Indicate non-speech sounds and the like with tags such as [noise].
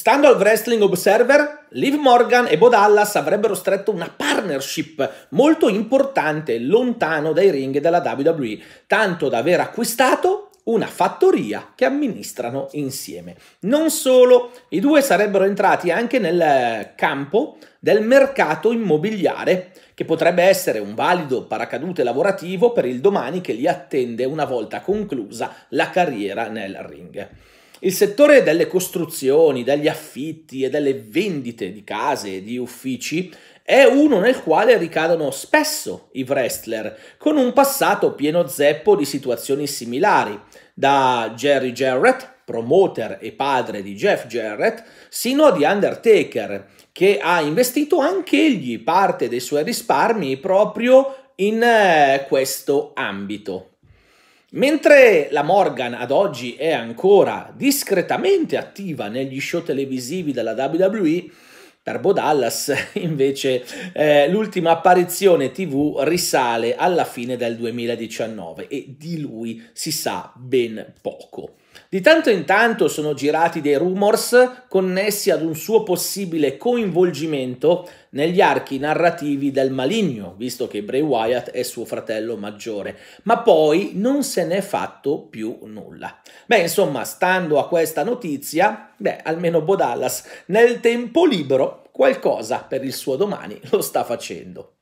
Stando al Wrestling Observer, Liv Morgan e Bo Dallas avrebbero stretto una partnership molto importante lontano dai ring della WWE, tanto da aver acquistato una fattoria che amministrano insieme. Non solo, i due sarebbero entrati anche nel campo del mercato immobiliare, che potrebbe essere un valido paracadute lavorativo per il domani che li attende una volta conclusa la carriera nel ring. Il settore delle costruzioni, degli affitti e delle vendite di case e di uffici è uno nel quale ricadono spesso i wrestler, con un passato pieno zeppo di situazioni similari, da Jerry Jarrett, promoter e padre di Jeff Jarrett, sino ad Undertaker, che ha investito anche egli parte dei suoi risparmi proprio in eh, questo ambito. Mentre la Morgan ad oggi è ancora discretamente attiva negli show televisivi della WWE, per Bo Dallas [laughs] invece eh, l'ultima apparizione tv risale alla fine del 2019 e di lui si sa ben poco. Di tanto in tanto sono girati dei rumors connessi ad un suo possibile coinvolgimento negli archi narrativi del maligno, visto che Bray Wyatt è suo fratello maggiore, ma poi non se n'è fatto più nulla. Beh, insomma, stando a questa notizia, beh, almeno Bodallas nel tempo libero qualcosa per il suo domani lo sta facendo.